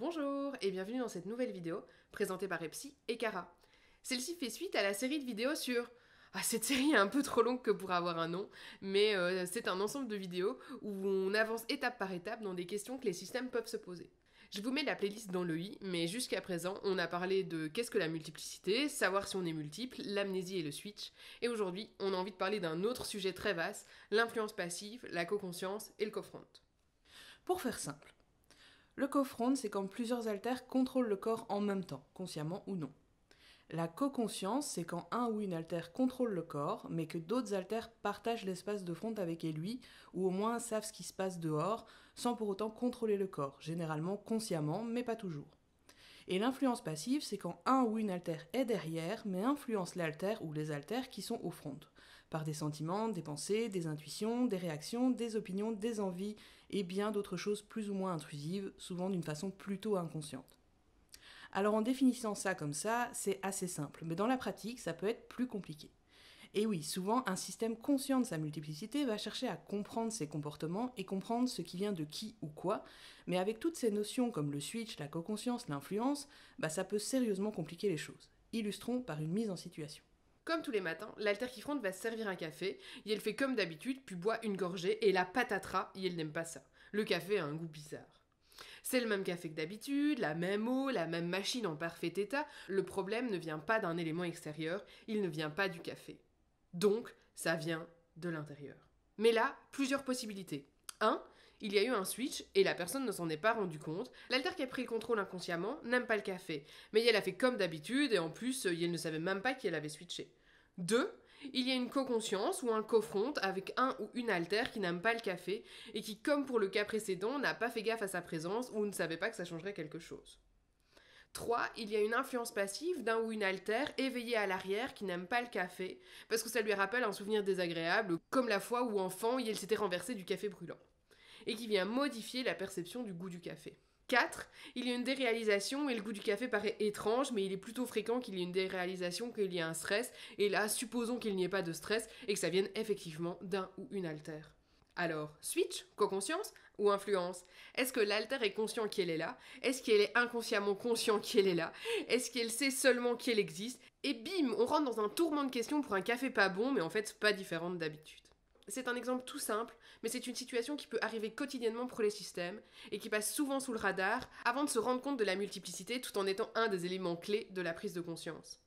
Bonjour et bienvenue dans cette nouvelle vidéo présentée par Epsi et Cara. Celle-ci fait suite à la série de vidéos sur... Ah, cette série est un peu trop longue que pour avoir un nom, mais euh, c'est un ensemble de vidéos où on avance étape par étape dans des questions que les systèmes peuvent se poser. Je vous mets la playlist dans le i, mais jusqu'à présent, on a parlé de qu'est-ce que la multiplicité, savoir si on est multiple, l'amnésie et le switch, et aujourd'hui, on a envie de parler d'un autre sujet très vaste, l'influence passive, la co-conscience et le co-front. Pour faire simple, le co-front, c'est quand plusieurs altères contrôlent le corps en même temps, consciemment ou non. La co-conscience, c'est quand un ou une altère contrôle le corps, mais que d'autres altères partagent l'espace de front avec lui, ou au moins savent ce qui se passe dehors, sans pour autant contrôler le corps, généralement consciemment, mais pas toujours. Et l'influence passive, c'est quand un ou une altère est derrière, mais influence l'altère ou les altères qui sont au front, par des sentiments, des pensées, des intuitions, des réactions, des opinions, des envies, et bien d'autres choses plus ou moins intrusives, souvent d'une façon plutôt inconsciente. Alors en définissant ça comme ça, c'est assez simple, mais dans la pratique, ça peut être plus compliqué. Et oui, souvent, un système conscient de sa multiplicité va chercher à comprendre ses comportements et comprendre ce qui vient de qui ou quoi, mais avec toutes ces notions comme le switch, la co-conscience, l'influence, bah ça peut sérieusement compliquer les choses. Illustrons par une mise en situation. Comme tous les matins, l'alter qui fronde va servir un café, et elle fait comme d'habitude, puis boit une gorgée, et la patatras, et elle n'aime pas ça. Le café a un goût bizarre. C'est le même café que d'habitude, la même eau, la même machine en parfait état. Le problème ne vient pas d'un élément extérieur, il ne vient pas du café. Donc, ça vient de l'intérieur. Mais là, plusieurs possibilités. 1. Il y a eu un switch et la personne ne s'en est pas rendue compte. L'alter qui a pris le contrôle inconsciemment n'aime pas le café. Mais elle a fait comme d'habitude et en plus, euh, elle ne savait même pas qu'elle avait switché. 2. Il y a une co-conscience ou un co-front avec un ou une alter qui n'aime pas le café et qui, comme pour le cas précédent, n'a pas fait gaffe à sa présence ou ne savait pas que ça changerait quelque chose. 3. Il y a une influence passive d'un ou une altère éveillée à l'arrière qui n'aime pas le café, parce que ça lui rappelle un souvenir désagréable, comme la fois où enfant il s'était renversé du café brûlant, et qui vient modifier la perception du goût du café. 4. Il y a une déréalisation et le goût du café paraît étrange, mais il est plutôt fréquent qu'il y ait une déréalisation qu'il y ait un stress, et là, supposons qu'il n'y ait pas de stress et que ça vienne effectivement d'un ou une altère. Alors, switch, co-conscience ou influence Est-ce que l'alter est conscient qu'elle est là Est-ce qu'elle est inconsciemment conscient qu'elle est là Est-ce qu'elle sait seulement qu'elle existe Et bim, on rentre dans un tourment de questions pour un café pas bon, mais en fait pas différente d'habitude. C'est un exemple tout simple, mais c'est une situation qui peut arriver quotidiennement pour les systèmes et qui passe souvent sous le radar avant de se rendre compte de la multiplicité tout en étant un des éléments clés de la prise de conscience.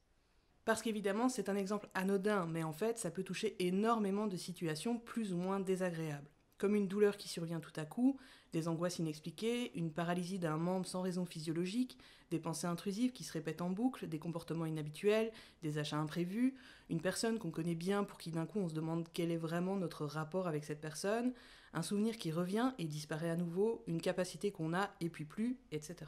Parce qu'évidemment, c'est un exemple anodin, mais en fait, ça peut toucher énormément de situations plus ou moins désagréables. Comme une douleur qui survient tout à coup, des angoisses inexpliquées, une paralysie d'un membre sans raison physiologique, des pensées intrusives qui se répètent en boucle, des comportements inhabituels, des achats imprévus, une personne qu'on connaît bien pour qui d'un coup on se demande quel est vraiment notre rapport avec cette personne, un souvenir qui revient et disparaît à nouveau, une capacité qu'on a et puis plus, etc.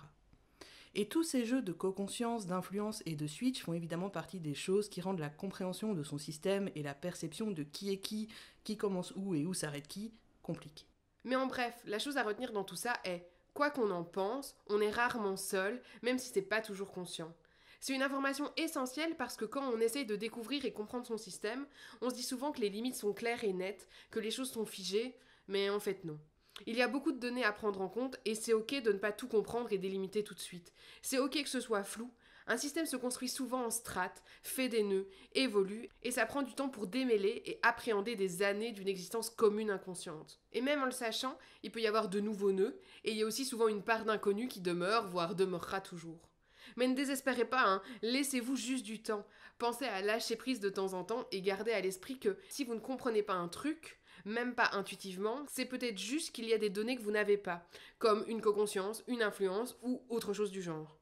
Et tous ces jeux de co-conscience, d'influence et de switch font évidemment partie des choses qui rendent la compréhension de son système et la perception de qui est qui, qui commence où et où s'arrête qui, compliquée. Mais en bref, la chose à retenir dans tout ça est, quoi qu'on en pense, on est rarement seul, même si c'est pas toujours conscient. C'est une information essentielle parce que quand on essaye de découvrir et comprendre son système, on se dit souvent que les limites sont claires et nettes, que les choses sont figées, mais en fait non. Il y a beaucoup de données à prendre en compte et c'est ok de ne pas tout comprendre et délimiter tout de suite. C'est ok que ce soit flou. Un système se construit souvent en strates, fait des nœuds, évolue et ça prend du temps pour démêler et appréhender des années d'une existence commune inconsciente. Et même en le sachant, il peut y avoir de nouveaux nœuds et il y a aussi souvent une part d'inconnu qui demeure, voire demeurera toujours. Mais ne désespérez pas, hein. laissez-vous juste du temps. Pensez à lâcher prise de temps en temps et gardez à l'esprit que si vous ne comprenez pas un truc, même pas intuitivement, c'est peut-être juste qu'il y a des données que vous n'avez pas, comme une co-conscience, une influence ou autre chose du genre.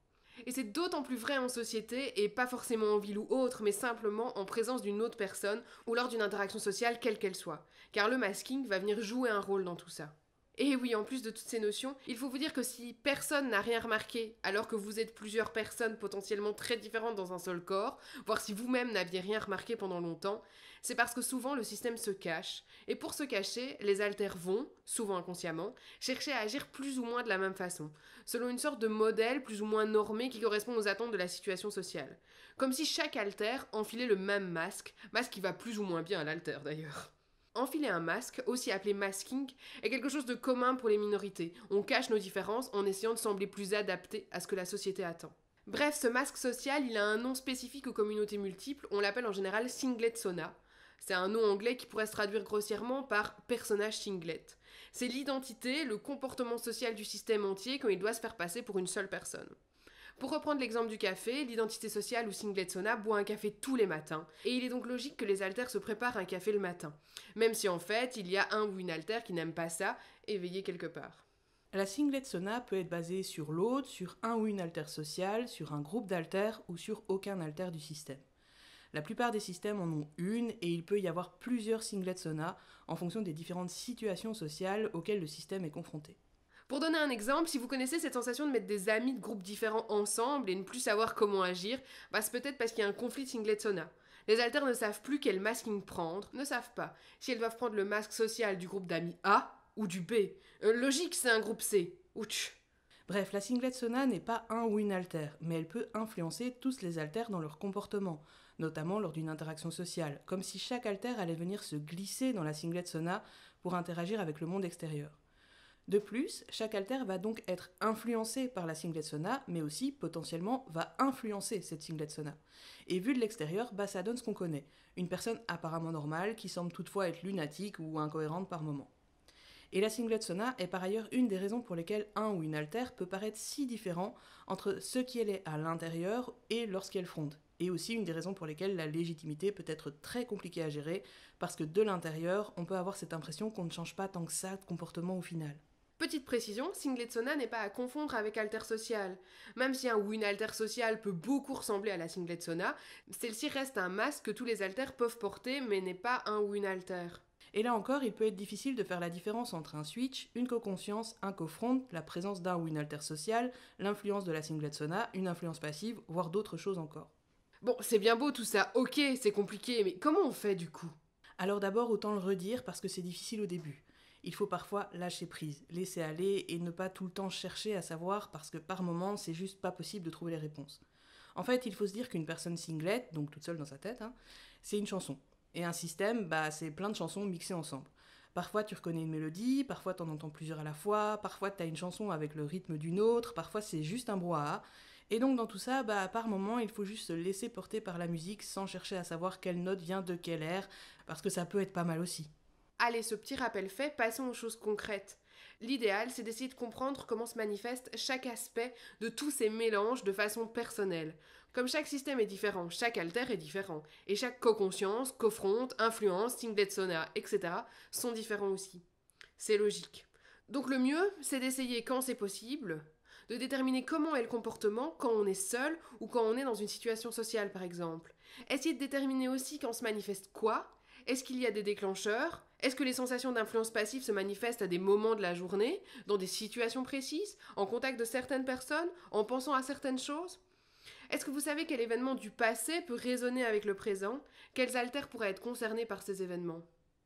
Et c'est d'autant plus vrai en société, et pas forcément en ville ou autre, mais simplement en présence d'une autre personne ou lors d'une interaction sociale quelle qu'elle soit. Car le masking va venir jouer un rôle dans tout ça. Et oui, en plus de toutes ces notions, il faut vous dire que si personne n'a rien remarqué, alors que vous êtes plusieurs personnes potentiellement très différentes dans un seul corps, voire si vous-même n'aviez rien remarqué pendant longtemps, c'est parce que souvent le système se cache. Et pour se cacher, les altères vont, souvent inconsciemment, chercher à agir plus ou moins de la même façon, selon une sorte de modèle plus ou moins normé qui correspond aux attentes de la situation sociale. Comme si chaque alter enfilait le même masque, masque qui va plus ou moins bien à l'alter d'ailleurs. Enfiler un masque, aussi appelé masking, est quelque chose de commun pour les minorités. On cache nos différences en essayant de sembler plus adapté à ce que la société attend. Bref, ce masque social, il a un nom spécifique aux communautés multiples, on l'appelle en général singlet C'est un nom anglais qui pourrait se traduire grossièrement par personnage singlet. C'est l'identité, le comportement social du système entier quand il doit se faire passer pour une seule personne. Pour reprendre l'exemple du café, l'identité sociale ou Singlet Sona boit un café tous les matins, et il est donc logique que les alters se préparent un café le matin, même si en fait il y a un ou une alter qui n'aime pas ça, éveillé quelque part. La singlet sona peut être basée sur l'autre, sur un ou une alter sociale, sur un groupe d'alters ou sur aucun alter du système. La plupart des systèmes en ont une et il peut y avoir plusieurs singlets sona en fonction des différentes situations sociales auxquelles le système est confronté. Pour donner un exemple, si vous connaissez cette sensation de mettre des amis de groupes différents ensemble et ne plus savoir comment agir, bah c'est peut-être parce qu'il y a un conflit singlet Sona. Les alters ne savent plus quel masking prendre, ne savent pas si elles doivent prendre le masque social du groupe d'amis A ou du B. Euh, logique, c'est un groupe C. Ouch. Bref, la singlet Sona n'est pas un ou une alter, mais elle peut influencer tous les alters dans leur comportement, notamment lors d'une interaction sociale, comme si chaque alter allait venir se glisser dans la singlet Sona pour interagir avec le monde extérieur. De plus, chaque alter va donc être influencé par la singlet sona, mais aussi potentiellement va influencer cette singlet sona. Et vu de l'extérieur, bah, ça donne ce qu'on connaît, une personne apparemment normale qui semble toutefois être lunatique ou incohérente par moments. Et la singlet sona est par ailleurs une des raisons pour lesquelles un ou une alter peut paraître si différent entre ce qu'elle est à l'intérieur et lorsqu'elle fronde. Et aussi une des raisons pour lesquelles la légitimité peut être très compliquée à gérer, parce que de l'intérieur, on peut avoir cette impression qu'on ne change pas tant que ça de comportement au final. Petite précision, Singlet Sona n'est pas à confondre avec Alter Social. Même si un ou une Alter Social peut beaucoup ressembler à la Singlet Sona, celle-ci reste un masque que tous les alters peuvent porter mais n'est pas un ou une alter. Et là encore, il peut être difficile de faire la différence entre un switch, une co-conscience, un co-front, la présence d'un ou une alter social, l'influence de la singlet sona, une influence passive, voire d'autres choses encore. Bon, c'est bien beau tout ça, ok, c'est compliqué, mais comment on fait du coup Alors d'abord, autant le redire parce que c'est difficile au début il faut parfois lâcher prise, laisser aller et ne pas tout le temps chercher à savoir parce que par moment, c'est juste pas possible de trouver les réponses. En fait, il faut se dire qu'une personne singlette, donc toute seule dans sa tête, hein, c'est une chanson. Et un système, bah, c'est plein de chansons mixées ensemble. Parfois tu reconnais une mélodie, parfois t'en entends plusieurs à la fois, parfois t'as une chanson avec le rythme d'une autre, parfois c'est juste un brouhaha. Et donc dans tout ça, bah, par moment, il faut juste se laisser porter par la musique sans chercher à savoir quelle note vient de quel air, parce que ça peut être pas mal aussi allez, ce petit rappel fait, passons aux choses concrètes. L'idéal, c'est d'essayer de comprendre comment se manifeste chaque aspect de tous ces mélanges de façon personnelle. Comme chaque système est différent, chaque alter est différent, et chaque co-conscience, co front influence, singlet etc. sont différents aussi. C'est logique. Donc le mieux, c'est d'essayer quand c'est possible, de déterminer comment est le comportement quand on est seul ou quand on est dans une situation sociale par exemple. Essayer de déterminer aussi quand se manifeste quoi, est-ce qu'il y a des déclencheurs, est-ce que les sensations d'influence passive se manifestent à des moments de la journée, dans des situations précises, en contact de certaines personnes, en pensant à certaines choses Est-ce que vous savez quel événement du passé peut résonner avec le présent Quels altères pourraient être concernés par ces événements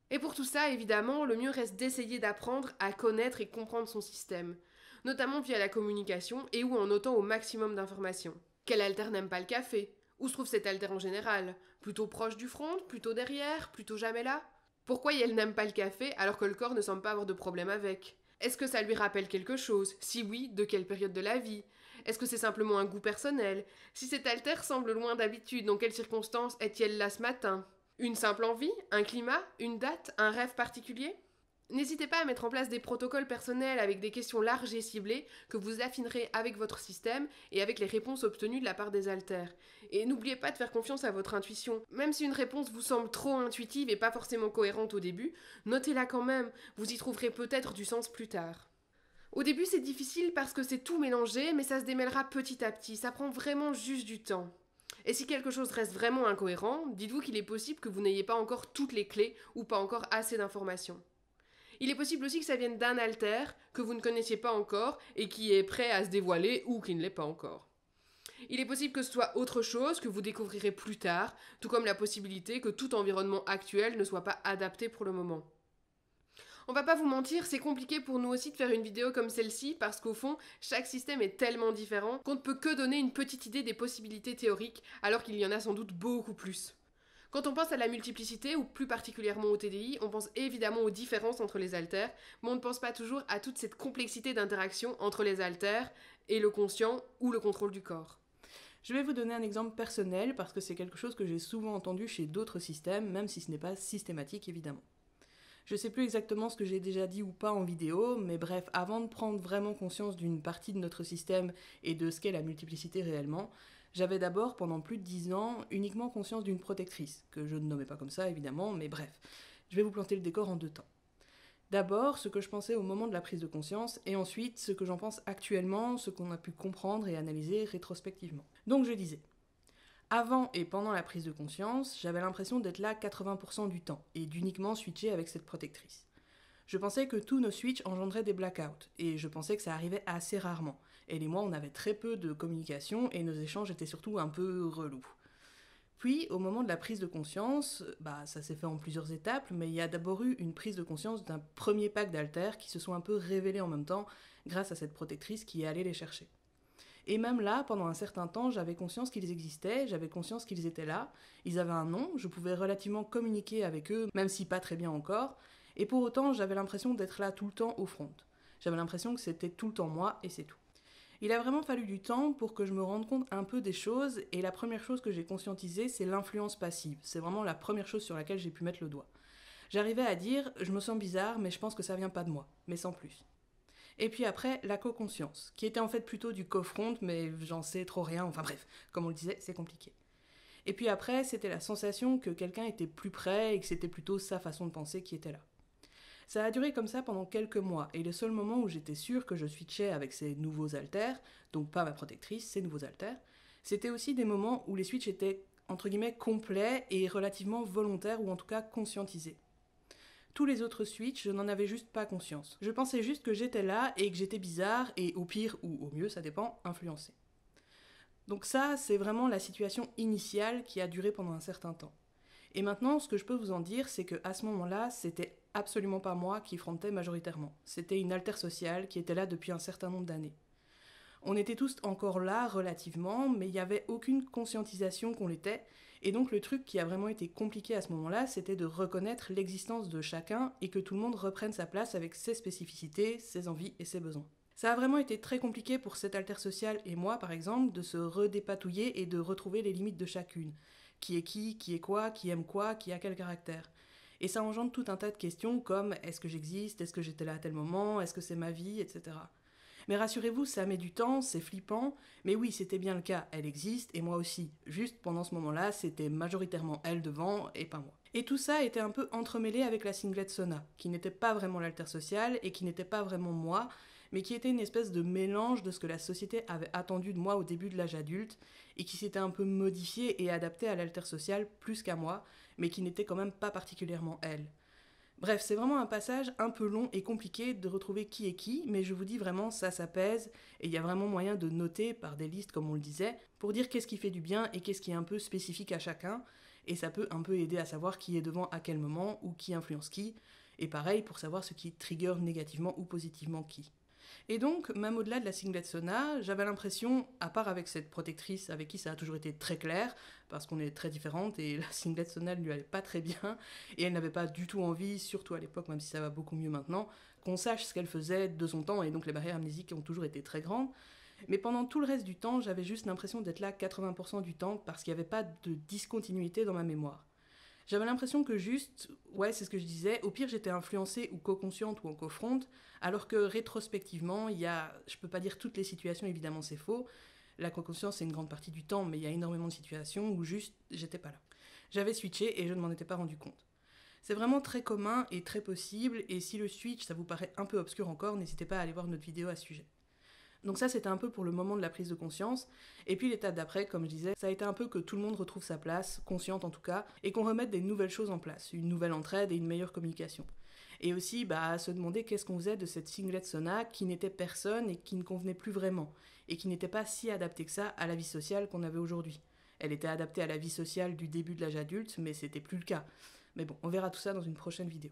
et pour tout ça, évidemment, le mieux reste d'essayer d'apprendre à connaître et comprendre son système, notamment via la communication et ou en notant au maximum d'informations. Quel alter n'aime pas le café Où se trouve cet alter en général Plutôt proche du front Plutôt derrière Plutôt jamais là pourquoi elle n'aime pas le café alors que le corps ne semble pas avoir de problème avec Est-ce que ça lui rappelle quelque chose Si oui, de quelle période de la vie Est-ce que c'est simplement un goût personnel Si cet alter semble loin d'habitude, dans quelles circonstances est-elle là ce matin Une simple envie Un climat Une date Un rêve particulier N'hésitez pas à mettre en place des protocoles personnels avec des questions larges et ciblées que vous affinerez avec votre système et avec les réponses obtenues de la part des alters. Et n'oubliez pas de faire confiance à votre intuition. Même si une réponse vous semble trop intuitive et pas forcément cohérente au début, notez-la quand même, vous y trouverez peut-être du sens plus tard. Au début c'est difficile parce que c'est tout mélangé, mais ça se démêlera petit à petit, ça prend vraiment juste du temps. Et si quelque chose reste vraiment incohérent, dites-vous qu'il est possible que vous n'ayez pas encore toutes les clés ou pas encore assez d'informations. Il est possible aussi que ça vienne d'un alter que vous ne connaissiez pas encore et qui est prêt à se dévoiler ou qui ne l'est pas encore. Il est possible que ce soit autre chose que vous découvrirez plus tard, tout comme la possibilité que tout environnement actuel ne soit pas adapté pour le moment. On va pas vous mentir, c'est compliqué pour nous aussi de faire une vidéo comme celle-ci parce qu'au fond, chaque système est tellement différent qu'on ne peut que donner une petite idée des possibilités théoriques alors qu'il y en a sans doute beaucoup plus. Quand on pense à la multiplicité, ou plus particulièrement au TDI, on pense évidemment aux différences entre les altères, mais on ne pense pas toujours à toute cette complexité d'interaction entre les altères et le conscient ou le contrôle du corps. Je vais vous donner un exemple personnel parce que c'est quelque chose que j'ai souvent entendu chez d'autres systèmes, même si ce n'est pas systématique évidemment. Je sais plus exactement ce que j'ai déjà dit ou pas en vidéo, mais bref, avant de prendre vraiment conscience d'une partie de notre système et de ce qu'est la multiplicité réellement, j'avais d'abord, pendant plus de dix ans, uniquement conscience d'une protectrice, que je ne nommais pas comme ça évidemment, mais bref, je vais vous planter le décor en deux temps. D'abord, ce que je pensais au moment de la prise de conscience, et ensuite, ce que j'en pense actuellement, ce qu'on a pu comprendre et analyser rétrospectivement. Donc je disais, avant et pendant la prise de conscience, j'avais l'impression d'être là 80% du temps, et d'uniquement switcher avec cette protectrice. Je pensais que tous nos switches engendraient des blackouts, et je pensais que ça arrivait assez rarement. Elle et moi, on avait très peu de communication, et nos échanges étaient surtout un peu relous. Puis, au moment de la prise de conscience, bah, ça s'est fait en plusieurs étapes, mais il y a d'abord eu une prise de conscience d'un premier pack d'alters qui se sont un peu révélés en même temps grâce à cette protectrice qui est allée les chercher. Et même là, pendant un certain temps, j'avais conscience qu'ils existaient, j'avais conscience qu'ils étaient là, ils avaient un nom, je pouvais relativement communiquer avec eux, même si pas très bien encore, et pour autant, j'avais l'impression d'être là tout le temps au front. J'avais l'impression que c'était tout le temps moi et c'est tout. Il a vraiment fallu du temps pour que je me rende compte un peu des choses, et la première chose que j'ai conscientisée, c'est l'influence passive. C'est vraiment la première chose sur laquelle j'ai pu mettre le doigt. J'arrivais à dire, je me sens bizarre, mais je pense que ça vient pas de moi, mais sans plus. Et puis après, la co-conscience, qui était en fait plutôt du co-front, mais j'en sais trop rien, enfin bref, comme on le disait, c'est compliqué. Et puis après, c'était la sensation que quelqu'un était plus près et que c'était plutôt sa façon de penser qui était là. Ça a duré comme ça pendant quelques mois, et le seul moment où j'étais sûre que je switchais avec ces nouveaux alters, donc pas ma protectrice, ces nouveaux alters, c'était aussi des moments où les switches étaient entre guillemets complets et relativement volontaires ou en tout cas conscientisés. Tous les autres switches, je n'en avais juste pas conscience. Je pensais juste que j'étais là et que j'étais bizarre et au pire ou au mieux, ça dépend, influencé. Donc ça, c'est vraiment la situation initiale qui a duré pendant un certain temps. Et maintenant, ce que je peux vous en dire, c'est que à ce moment-là, c'était absolument pas moi qui frontais majoritairement. C'était une alter sociale qui était là depuis un certain nombre d'années. On était tous encore là relativement, mais il n'y avait aucune conscientisation qu'on l'était. Et donc le truc qui a vraiment été compliqué à ce moment-là, c'était de reconnaître l'existence de chacun et que tout le monde reprenne sa place avec ses spécificités, ses envies et ses besoins. Ça a vraiment été très compliqué pour cette alter sociale et moi, par exemple, de se redépatouiller et de retrouver les limites de chacune qui est qui, qui est quoi, qui aime quoi, qui a quel caractère. Et ça engendre tout un tas de questions comme est-ce que j'existe, est-ce que j'étais là à tel moment, est-ce que c'est ma vie, etc. Mais rassurez-vous, ça met du temps, c'est flippant, mais oui, c'était bien le cas, elle existe, et moi aussi. Juste pendant ce moment-là, c'était majoritairement elle devant, et pas moi. Et tout ça était un peu entremêlé avec la singlette Sona, qui n'était pas vraiment l'alter social, et qui n'était pas vraiment moi, mais qui était une espèce de mélange de ce que la société avait attendu de moi au début de l'âge adulte, et qui s'était un peu modifié et adapté à l'alter social plus qu'à moi, mais qui n'était quand même pas particulièrement elle. Bref, c'est vraiment un passage un peu long et compliqué de retrouver qui est qui, mais je vous dis vraiment, ça, s'apaise, et il y a vraiment moyen de noter par des listes, comme on le disait, pour dire qu'est-ce qui fait du bien et qu'est-ce qui est un peu spécifique à chacun, et ça peut un peu aider à savoir qui est devant à quel moment, ou qui influence qui, et pareil pour savoir ce qui trigger négativement ou positivement qui. Et donc, même au-delà de la singlet Sona, j'avais l'impression, à part avec cette protectrice avec qui ça a toujours été très clair, parce qu'on est très différentes et la singlet Sona ne lui allait pas très bien, et elle n'avait pas du tout envie, surtout à l'époque, même si ça va beaucoup mieux maintenant, qu'on sache ce qu'elle faisait de son temps, et donc les barrières amnésiques ont toujours été très grandes. Mais pendant tout le reste du temps, j'avais juste l'impression d'être là 80% du temps parce qu'il n'y avait pas de discontinuité dans ma mémoire. J'avais l'impression que juste, ouais, c'est ce que je disais, au pire j'étais influencée ou co-consciente ou en co-fronte, alors que rétrospectivement, il y a, je peux pas dire toutes les situations, évidemment c'est faux, la co-conscience c'est une grande partie du temps, mais il y a énormément de situations où juste j'étais pas là. J'avais switché et je ne m'en étais pas rendu compte. C'est vraiment très commun et très possible, et si le switch ça vous paraît un peu obscur encore, n'hésitez pas à aller voir notre vidéo à ce sujet. Donc ça, c'était un peu pour le moment de la prise de conscience. Et puis l'étape d'après, comme je disais, ça a été un peu que tout le monde retrouve sa place, consciente en tout cas, et qu'on remette des nouvelles choses en place, une nouvelle entraide et une meilleure communication. Et aussi, bah, se demander qu'est-ce qu'on faisait de cette singlette sauna qui n'était personne et qui ne convenait plus vraiment, et qui n'était pas si adaptée que ça à la vie sociale qu'on avait aujourd'hui. Elle était adaptée à la vie sociale du début de l'âge adulte, mais c'était plus le cas. Mais bon, on verra tout ça dans une prochaine vidéo.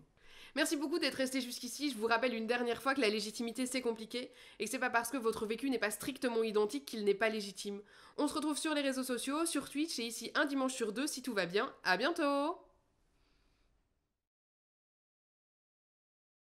Merci beaucoup d'être resté jusqu'ici. Je vous rappelle une dernière fois que la légitimité c'est compliqué et que c'est pas parce que votre vécu n'est pas strictement identique qu'il n'est pas légitime. On se retrouve sur les réseaux sociaux, sur Twitch et ici un dimanche sur deux si tout va bien. À bientôt!